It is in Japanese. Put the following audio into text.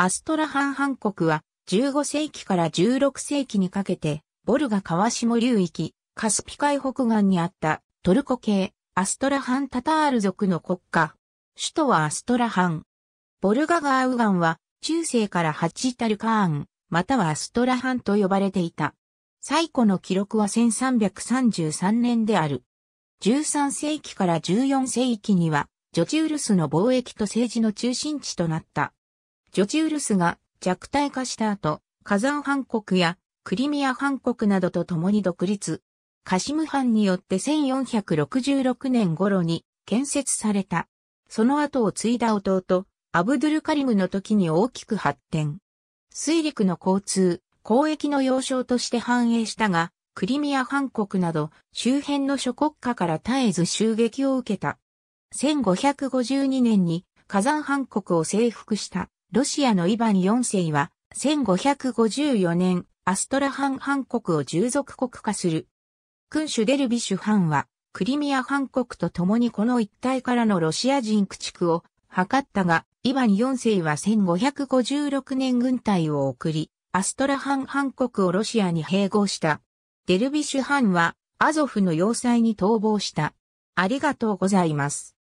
アストラハン半国は15世紀から16世紀にかけて、ボルガ川下流域、カスピ海北岸にあったトルコ系アストラハンタタール族の国家。首都はアストラハン。ボルガガウガンは中世からハチタルカーン、またはアストラハンと呼ばれていた。最古の記録は1333年である。13世紀から14世紀には、ジョチウルスの貿易と政治の中心地となった。ジョチウルスが弱体化した後、火山藩国やクリミア藩国などと共に独立。カシム藩によって1466年頃に建設された。その後を継いだ弟、アブドゥルカリムの時に大きく発展。水陸の交通、交易の要衝として繁栄したが、クリミア藩国など周辺の諸国家から絶えず襲撃を受けた。1552年に火山藩国を征服した。ロシアのイヴァン4世は、1554年、アストラハン藩国を従属国化する。君主デルビシュ藩は、クリミア藩国と共にこの一帯からのロシア人駆逐を図ったが、イヴァン4世は1556年軍隊を送り、アストラハン藩国をロシアに併合した。デルビシュ藩は、アゾフの要塞に逃亡した。ありがとうございます。